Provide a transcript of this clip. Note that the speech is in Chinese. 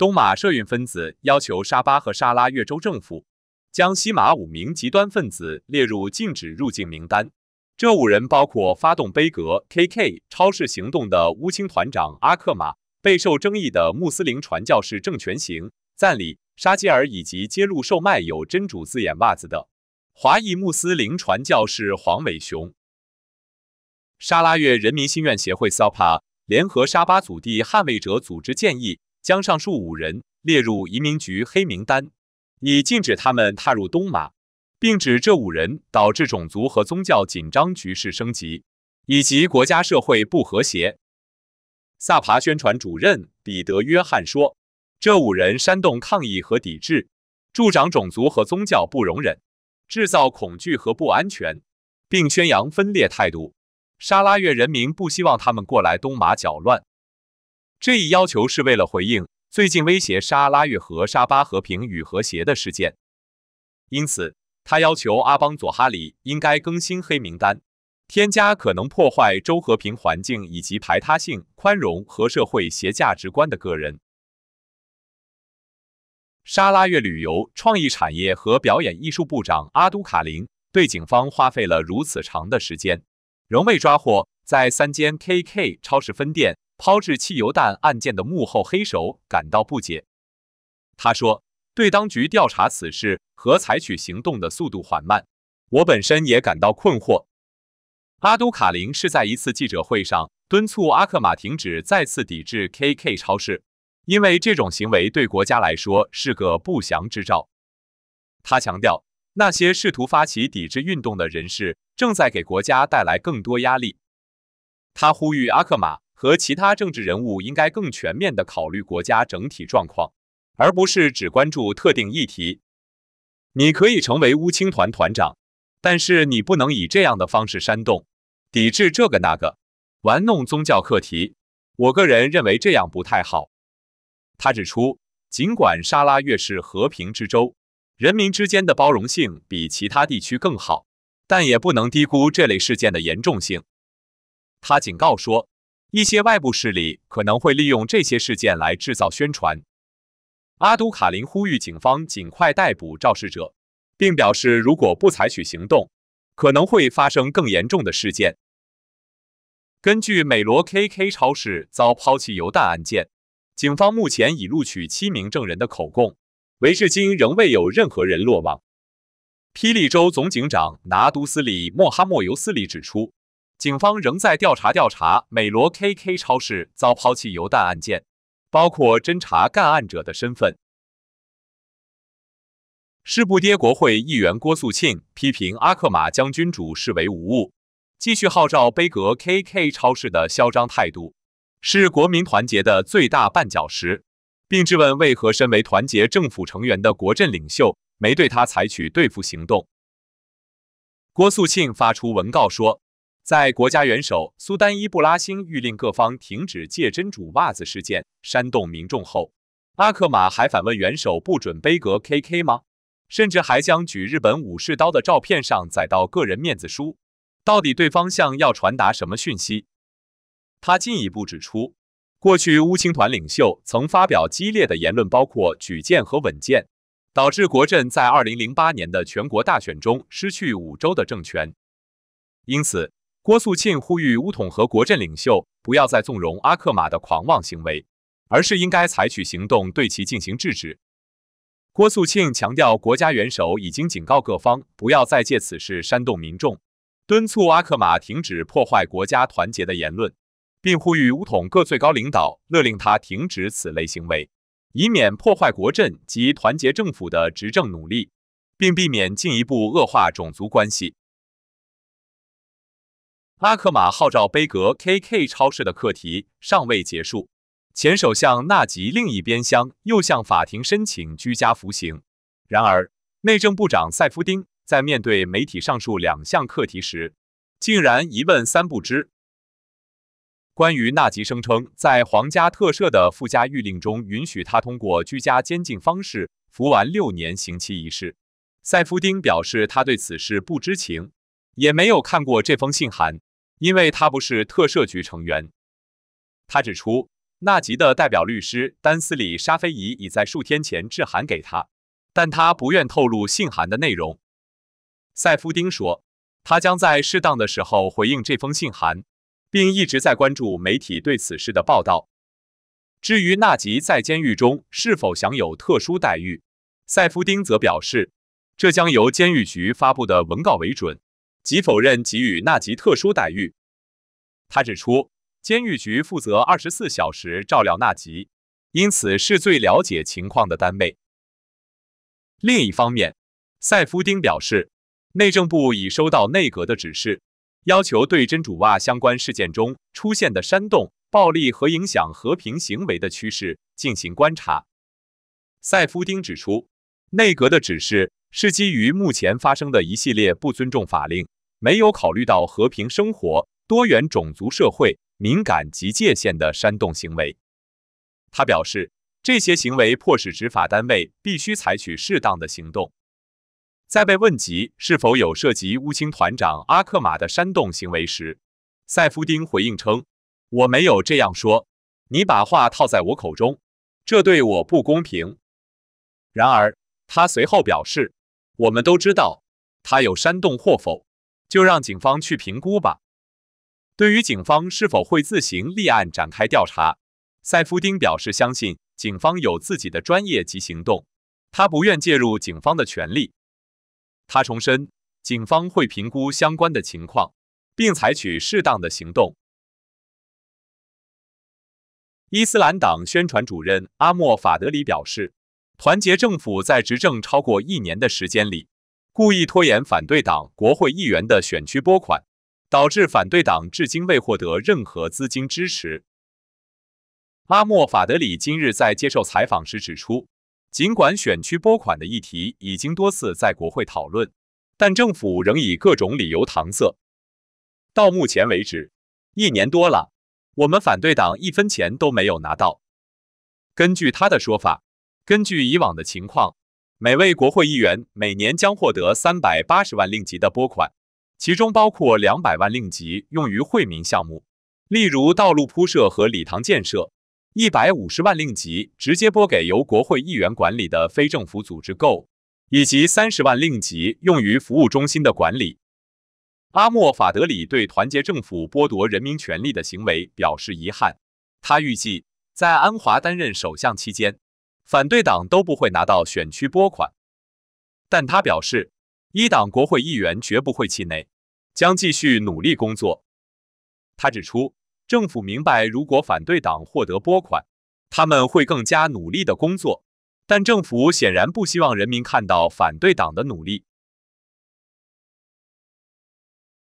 东马社运分子要求沙巴和沙拉越州政府将西马五名极端分子列入禁止入境名单。这五人包括发动杯格 KK 超市行动的乌青团长阿克马，备受争议的穆斯林传教士郑全行、赞礼沙基尔以及揭露售卖有“真主”字眼袜子的华裔穆斯林传教士黄伟雄。沙拉越人民心愿协会 s a p a 联合沙巴祖地捍卫者组织建议。将上述五人列入移民局黑名单，以禁止他们踏入东马，并指这五人导致种族和宗教紧张局势升级，以及国家社会不和谐。萨帕宣传主任彼得·约翰说：“这五人煽动抗议和抵制，助长种族和宗教不容忍，制造恐惧和不安全，并宣扬分裂态度。沙拉越人民不希望他们过来东马搅乱。”这一要求是为了回应最近威胁沙拉越和沙巴和平与和谐的事件，因此他要求阿邦佐哈里应该更新黑名单，添加可能破坏州和平环境以及排他性、宽容和社会协价值观的个人。沙拉越旅游、创意产业和表演艺术部长阿都卡林对警方花费了如此长的时间仍未抓获在三间 KK 超市分店。抛掷汽油弹案件的幕后黑手感到不解。他说：“对当局调查此事和采取行动的速度缓慢，我本身也感到困惑。”阿都卡林是在一次记者会上敦促阿克马停止再次抵制 KK 超市，因为这种行为对国家来说是个不祥之兆。他强调，那些试图发起抵制运动的人士正在给国家带来更多压力。他呼吁阿克马。和其他政治人物应该更全面地考虑国家整体状况，而不是只关注特定议题。你可以成为乌青团团长，但是你不能以这样的方式煽动、抵制这个那个、玩弄宗教课题。我个人认为这样不太好。他指出，尽管沙拉越是和平之州，人民之间的包容性比其他地区更好，但也不能低估这类事件的严重性。他警告说。一些外部势力可能会利用这些事件来制造宣传。阿都卡林呼吁警方尽快逮捕肇事者，并表示，如果不采取行动，可能会发生更严重的事件。根据美罗 KK 超市遭抛弃油弹案件，警方目前已录取七名证人的口供，为至今仍未有任何人落网。霹雳州总警长拿督斯里莫哈莫尤斯里指出。警方仍在调查调查美罗 KK 超市遭抛弃油弹案件，包括侦查干案者的身份。市部爹国会议员郭素庆批评阿克玛将军主视为无物，继续号召杯格 KK 超市的嚣张态度是国民团结的最大绊脚石，并质问为何身为团结政府成员的国阵领袖没对他采取对付行动。郭素庆发出文告说。在国家元首苏丹伊布拉欣欲令各方停止借真主袜子事件煽动民众后，阿克玛还反问元首不准杯阁 KK 吗？甚至还将举日本武士刀的照片上载到个人面子书，到底对方向要传达什么讯息？他进一步指出，过去乌青团领袖曾发表激烈的言论，包括举荐和稳健，导致国阵在2008年的全国大选中失去五州的政权，因此。郭素庆呼吁乌统和国阵领袖不要再纵容阿克玛的狂妄行为，而是应该采取行动对其进行制止。郭素庆强调，国家元首已经警告各方不要再借此事煽动民众，敦促阿克玛停止破坏国家团结的言论，并呼吁乌统各最高领导勒令他停止此类行为，以免破坏国阵及团结政府的执政努力，并避免进一步恶化种族关系。拉克马号召杯格 K K 超市的课题尚未结束，前首相纳吉另一边厢又向法庭申请居家服刑。然而，内政部长塞夫丁在面对媒体上述两项课题时，竟然一问三不知。关于纳吉声称在皇家特赦的附加谕令中允许他通过居家监禁方式服完六年刑期一事，塞夫丁表示他对此事不知情，也没有看过这封信函。因为他不是特赦局成员，他指出，纳吉的代表律师丹斯里沙菲仪已在数天前致函给他，但他不愿透露信函的内容。塞夫丁说，他将在适当的时候回应这封信函，并一直在关注媒体对此事的报道。至于纳吉在监狱中是否享有特殊待遇，塞夫丁则表示，这将由监狱局发布的文告为准。即否认给予纳吉特殊待遇。他指出，监狱局负责二十四小时照料纳吉，因此是最了解情况的单位。另一方面，塞夫丁表示，内政部已收到内阁的指示，要求对真主哇相关事件中出现的煽动、暴力和影响和平行为的趋势进行观察。塞夫丁指出，内阁的指示是基于目前发生的一系列不尊重法令。没有考虑到和平生活、多元种族社会敏感及界限的煽动行为，他表示这些行为迫使执法单位必须采取适当的行动。在被问及是否有涉及乌青团长阿克马的煽动行为时，塞夫丁回应称：“我没有这样说，你把话套在我口中，这对我不公平。”然而，他随后表示：“我们都知道他有煽动或否。”就让警方去评估吧。对于警方是否会自行立案展开调查，塞夫丁表示相信警方有自己的专业及行动，他不愿介入警方的权利。他重申，警方会评估相关的情况，并采取适当的行动。伊斯兰党宣传主任阿莫法德里表示，团结政府在执政超过一年的时间里。故意拖延反对党国会议员的选区拨款，导致反对党至今未获得任何资金支持。阿莫法德里今日在接受采访时指出，尽管选区拨款的议题已经多次在国会讨论，但政府仍以各种理由搪塞。到目前为止，一年多了，我们反对党一分钱都没有拿到。根据他的说法，根据以往的情况。每位国会议员每年将获得三百八十万令吉的拨款，其中包括两百万令吉用于惠民项目，例如道路铺设和礼堂建设；一百五十万令吉直接拨给由国会议员管理的非政府组织 GO，以及三十万令吉用于服务中心的管理。阿莫法德里对团结政府剥夺人民权利的行为表示遗憾。他预计在安华担任首相期间。反对党都不会拿到选区拨款，但他表示，一党国会议员绝不会气馁，将继续努力工作。他指出，政府明白，如果反对党获得拨款，他们会更加努力的工作，但政府显然不希望人民看到反对党的努力。